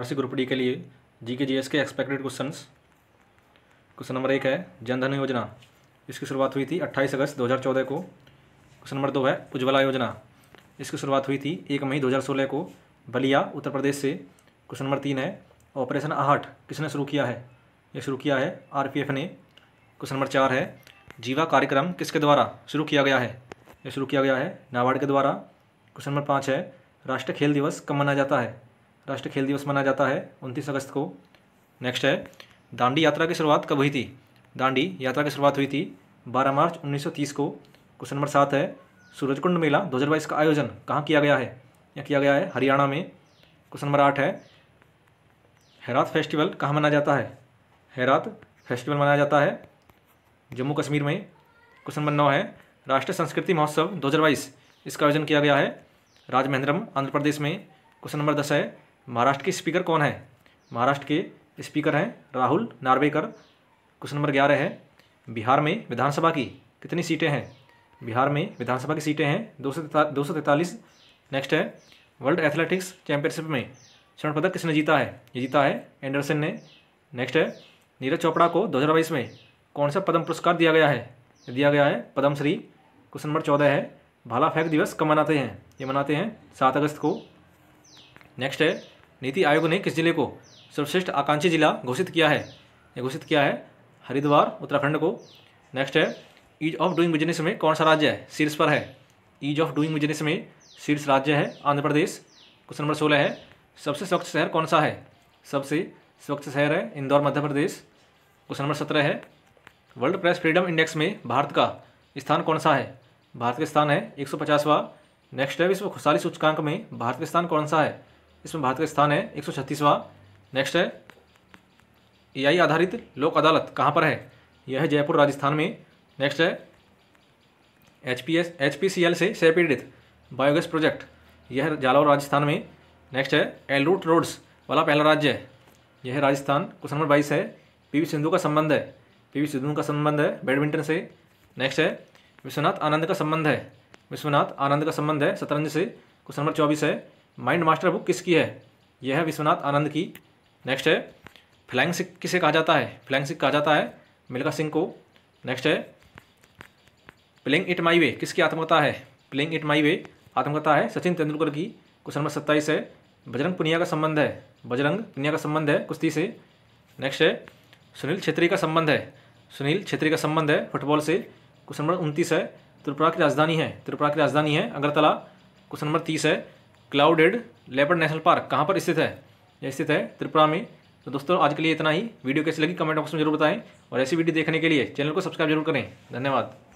RC group D के लिए G K G S के एक्सपेक्टेड क्वेश्चन क्वेश्चन नंबर एक है जनधन योजना इसकी शुरुआत हुई थी 28 अगस्त 2014 को क्वेश्चन नंबर दो है उज्ज्वला योजना इसकी शुरुआत हुई थी एक मई 2016 को बलिया उत्तर प्रदेश से क्वेश्चन नंबर तीन है ऑपरेशन आहट किसने शुरू किया है ये शुरू किया है आरपीएफ ने क्वेश्चन नंबर चार है जीवा कार्यक्रम किसके द्वारा शुरू किया गया है ये शुरू किया गया है नाबार्ड के द्वारा क्वेश्चन नंबर पाँच है राष्ट्रीय खेल दिवस कब मनाया जाता है राष्ट्रीय खेल दिवस मनाया जाता है उनतीस अगस्त को नेक्स्ट है दांडी यात्रा की शुरुआत कब हुई थी दांडी यात्रा की शुरुआत हुई थी 12 मार्च 1930 को क्वेश्चन नंबर सात है सूरजकुंड मेला 2022 का आयोजन कहाँ किया गया है यह किया गया है हरियाणा में क्वेश्चन नंबर आठ है हैरात फेस्टिवल कहाँ मनाया जाता है हैरात फेस्टिवल मनाया जाता है जम्मू कश्मीर में क्वेश्चन नंबर नौ है राष्ट्रीय संस्कृति महोत्सव दो इसका आयोजन किया गया है राजमहेंद्रम आंध्र प्रदेश में क्वेश्चन नंबर दस है महाराष्ट्र के स्पीकर कौन है महाराष्ट्र के स्पीकर हैं राहुल नार्वेकर क्वेश्चन नंबर ग्यारह है बिहार में विधानसभा की कितनी सीटें हैं बिहार में विधानसभा की सीटें हैं दो सौ दो सौ नेक्स्ट है वर्ल्ड एथलेटिक्स चैंपियनशिप में स्वर्ण पदक किसने जीता है ये जीता है एंडरसन ने नेक्स्ट है नीरज चोपड़ा को दो हज़ार बाईस में कौन सा पद्म पुरस्कार दिया गया है दिया गया है पद्मश्री क्वेश्चन नंबर चौदह है भाला फेंक दिवस कब मनाते हैं ये मनाते हैं सात अगस्त को नेक्स्ट है नीति आयोग ने किस जिले को सर्वश्रेष्ठ आकांक्षी जिला घोषित किया है घोषित किया है हरिद्वार उत्तराखंड को नेक्स्ट है ईज ऑफ डूइंग बिजनेस में कौन सा राज्य है शीर्ष पर है ईज ऑफ डूइंग बिजनेस में शीर्ष राज्य है आंध्र प्रदेश क्वेश्चन नंबर सोलह है सबसे स्वच्छ शहर कौन सा है सबसे स्वच्छ शहर है इंदौर मध्य प्रदेश क्वेश्चन नंबर सत्रह है वर्ल्ड प्रेस फ्रीडम इंडेक्स में भारत का स्थान कौन सा है भारत का स्थान है एक सौ पचासवा नेक्स्ट है विश्व खुशहाली सूचकांक में भारत का स्थान कौन सा है इसमें भारत का स्थान है एक सौ नेक्स्ट है एआई आधारित लोक अदालत कहाँ पर है यह है जयपुर राजस्थान में नेक्स्ट है H P S H P C L से सेपीडित बायोगैस प्रोजेक्ट यह जालौर राजस्थान में नेक्स्ट है एलरूट रोड्स वाला पहला राज्य है यह राजस्थान क्वेश्चन नंबर बाईस है पीवी सिंधु का संबंध है पीवी सिंधु का संबंध है बैडमिंटन से नेक्स्ट है विश्वनाथ आनंद का संबंध है विश्वनाथ आनंद का संबंध है शतरंज से क्वेश्चन नंबर चौबीस है माइंड मास्टर बुक किसकी है यह है विश्वनाथ आनंद की नेक्स्ट है सिख किसे कहा जाता है सिख कहा जाता है मिल्खा सिंह को नेक्स्ट है प्लेइंग इट माई वे किसकी आत्मकथा है प्लेइंग इट माई वे आत्मकथा है सचिन तेंदुलकर की क्वेश्चन नंबर सत्ताईस है बजरंग पुनिया का संबंध है बजरंग पुनिया का संबंध है कुश्ती से नेक्स्ट है सुनील छेत्री का संबंध है सुनील छेत्री का संबंध है फुटबॉल से क्वेश्चन नंबर उनतीस है त्रिपुरा की राजधानी है त्रिपुरा की राजधानी है अगरतला क्वेश्चन नंबर तीस है क्लाउडेड लेपर्ड नेशनल पार्क कहाँ पर स्थित है स्थित है त्रिपुरा में तो दोस्तों आज के लिए इतना ही वीडियो कैसी लगी कमेंट बॉक्स में जरूर बताएं और ऐसी वीडियो देखने के लिए चैनल को सब्सक्राइब जरूर करें धन्यवाद